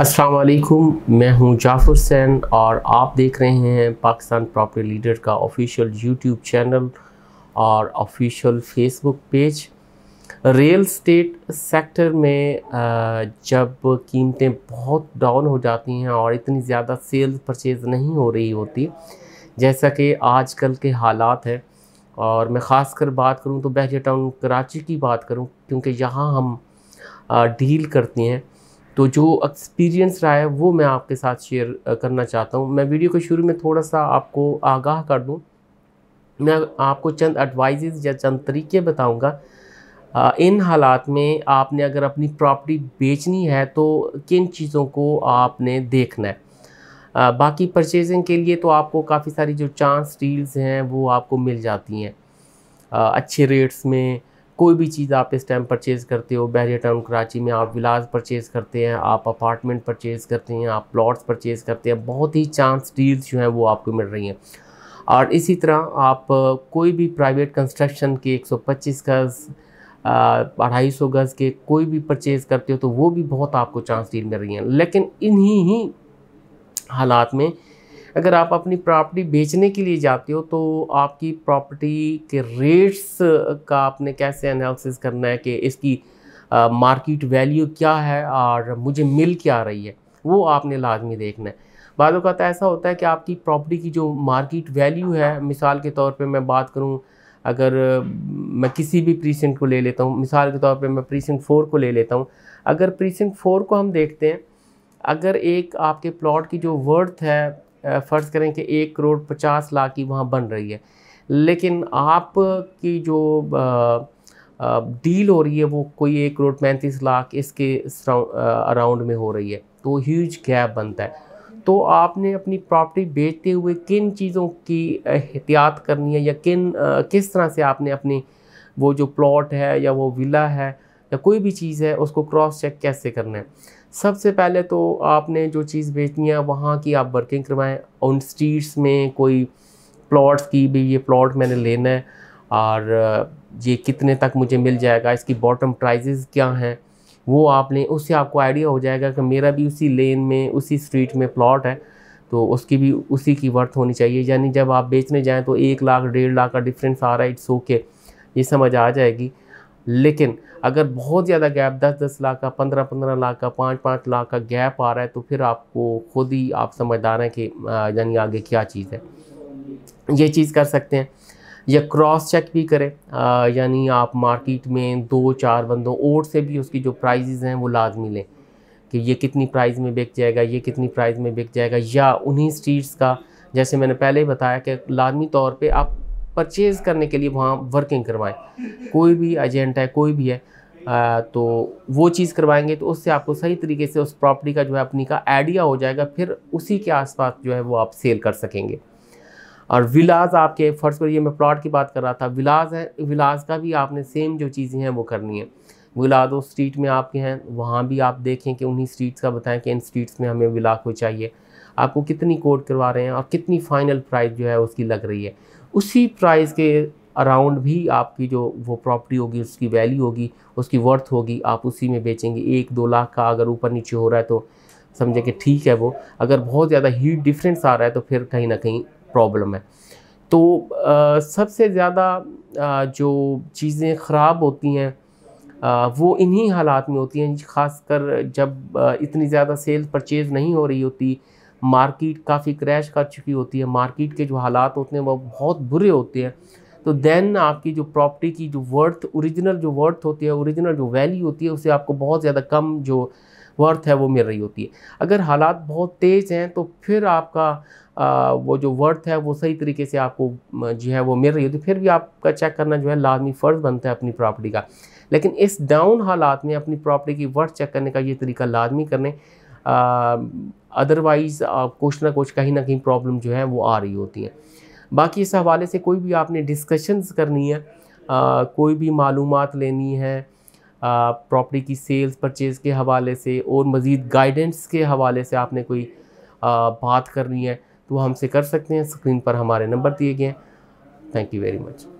अस्सलाम वालेकुम मैं हूं जाफर सैन और आप देख रहे हैं पाकिस्तान प्रॉपर्टी लीडर का ऑफिशियल यूट्यूब चैनल और official Facebook page real estate sector में जब कीमतें बहुत डाउन हो जाती हैं और इतनी ज़्यादा सेल परचेज़ नहीं हो रही होती जैसा कि आजकल के हालात हैं और मैं ख़ास कर बात करूं तो बहजा टाउन कराची की बात करूं क्योंकि यहाँ हम डील करते हैं तो जो एक्सपीरियंस रहा है वो मैं आपके साथ शेयर करना चाहता हूँ मैं वीडियो के शुरू में थोड़ा सा आपको आगाह कर दूँ मैं आपको चंद एडवाइजेज या चंद तरीके बताऊँगा इन हालात में आपने अगर अपनी प्रॉपर्टी बेचनी है तो किन चीज़ों को आपने देखना है बाकी परचेजिंग के लिए तो आपको काफ़ी सारी जो चांस डील्स हैं वो आपको मिल जाती हैं अच्छे रेट्स में कोई भी चीज़ आप इस टाइम परचेज़ करते हो बहरिया टाउन कराची में आप विलास परचेज़ करते हैं आप अपार्टमेंट परचेज़ करते हैं आप प्लॉट्स परचेज़ करते हैं बहुत ही चांस डील्स जो हैं वो आपको मिल रही हैं और इसी तरह आप कोई भी प्राइवेट कंस्ट्रक्शन के 125 गज़ अढ़ाई सौ गज़ के कोई भी परचेज़ करते हो तो वो भी बहुत आपको चांस डील मिल रही हैं लेकिन इन्हीं ही हालात में अगर आप अपनी प्रॉपर्टी बेचने के लिए जाते हो तो आपकी प्रॉपर्टी के रेट्स का आपने कैसे एनालिसिस करना है कि इसकी मार्केट वैल्यू क्या है और मुझे मिल क्या रही है वो आपने लाजमी देखना है बाद अवत तो ऐसा होता है कि आपकी प्रॉपर्टी की जो मार्केट वैल्यू है मिसाल के तौर पे मैं बात करूँ अगर मैं किसी भी प्रीसेंट को ले लेता हूँ मिसाल के तौर पे मैं प्रीसेंट फोर को ले लेता हूँ अगर प्रीसेंट फोर को हम देखते हैं अगर एक आपके प्लॉट की जो वर्थ है फ़र्ज़ करें कि एक करोड़ पचास लाख की वहाँ बन रही है लेकिन आप की जो डील हो रही है वो कोई एक करोड़ पैंतीस लाख इसके अराउंड में हो रही है तो ह्यूज गैप बनता है तो आपने अपनी प्रॉपर्टी बेचते हुए किन चीज़ों की एहतियात करनी है या किन किस तरह से आपने अपनी वो जो प्लॉट है या वो विला है या कोई भी चीज़ है उसको क्रॉस चेक कैसे करना है सबसे पहले तो आपने जो चीज़ बेचनी है वहाँ की आप वर्किंग करवाएं उन स्ट्रीट्स में कोई प्लॉट्स की भी ये प्लॉट मैंने लेना है और ये कितने तक मुझे मिल जाएगा इसकी बॉटम प्राइजेज़ क्या हैं वो आप लें उससे आपको आइडिया हो जाएगा कि मेरा भी उसी लेन में उसी स्ट्रीट में प्लॉट है तो उसकी भी उसी की वर्थ होनी चाहिए यानी जब आप बेचने जाएँ तो एक लाख डेढ़ लाख का डिफरेंस आ रहा है इट्स ओके ये समझ आ जाएगी लेकिन अगर बहुत ज़्यादा गैप दस दस लाख का पंद्रह पंद्रह लाख का पाँच पाँच लाख का गैप आ रहा है तो फिर आपको खुद ही आप समझदार हैं कि यानी आगे क्या चीज़ है ये चीज़ कर सकते हैं या क्रॉस चेक भी करें यानी आप मार्केट में दो चार बंदों और से भी उसकी जो प्राइजेज़ हैं वो लाजमी लें कि ये कितनी प्राइस में बिक जाएगा ये कितनी प्राइस में बिक जाएगा या उन्हीं स्ट्रीट्स का जैसे मैंने पहले ही बताया कि लाजमी तौर पे आप परचेज़ करने के लिए वहाँ वर्किंग करवाएं कोई भी एजेंट है कोई भी है आ, तो वो चीज़ करवाएंगे तो उससे आपको सही तरीके से उस प्रॉपर्टी का जो है अपनी का आइडिया हो जाएगा फिर उसी के आसपास जो है वो आप सेल कर सकेंगे और विलाज आपके फर्स्ट पर ये मैं प्लॉट की बात कर रहा था विलाज है विलाज का भी आपने सेम जो चीज़ें हैं वो करनी है विलाज उस स्ट्रीट में आपके हैं वहाँ भी आप देखें कि उन्हीं स्ट्रीट्स का बताएं कि इन स्ट्रीट्स में हमें विला को चाहिए आपको कितनी कोड करवा रहे हैं और कितनी फ़ाइनल प्राइस जो है उसकी लग रही है उसी प्राइस के अराउंड भी आपकी जो वो प्रॉपर्टी होगी उसकी वैल्यू होगी उसकी वर्थ होगी आप उसी में बेचेंगे एक दो लाख का अगर ऊपर नीचे हो रहा है तो समझें कि ठीक है वो अगर बहुत ज़्यादा ही डिफरेंस आ रहा है तो फिर कहीं ना कहीं प्रॉब्लम है तो आ, सबसे ज़्यादा जो चीज़ें ख़राब होती हैं वो इन्हीं हालात में होती हैं खासकर जब आ, इतनी ज़्यादा सेल परचेज़ नहीं हो रही होती मार्केट काफ़ी क्रैश कर चुकी होती है मार्केट के जो हालात होते हैं वह बहुत बुरे होते हैं तो देन आपकी जो प्रॉपर्टी की जो वर्थ ओरिजिनल जो वर्थ होती है ओरिजिनल जो वैल्यू होती है उसे आपको बहुत ज़्यादा कम जो वर्थ है वो मिल रही होती है अगर हालात बहुत तेज़ हैं तो फिर आपका आ, वो जो वर्थ है वो सही तरीके से आपको जो है वो मिल रही होती है फिर भी आपका चेक करना जो है लाजमी फ़र्ज़ बनता है अपनी प्रॉपर्टी का लेकिन इस डाउन हालात में अपनी प्रॉपर्टी की वर्थ चेक करने का ये तरीका लाजमी करने अदरवाइज़ कुछ ना कुछ कहीं ना कहीं प्रॉब्लम जो है वो आ रही होती हैं बाकी इस हवाले से कोई भी आपने डिस्कशंस करनी है आ, कोई भी मालूम लेनी है प्रॉपर्टी की सेल्स परचेज़ के हवाले से और मज़ीद गाइडेंस के हवाले से आपने कोई आ, बात करनी है तो हमसे कर सकते हैं स्क्रीन पर हमारे नंबर दिए गए हैं थैंक यू वेरी मच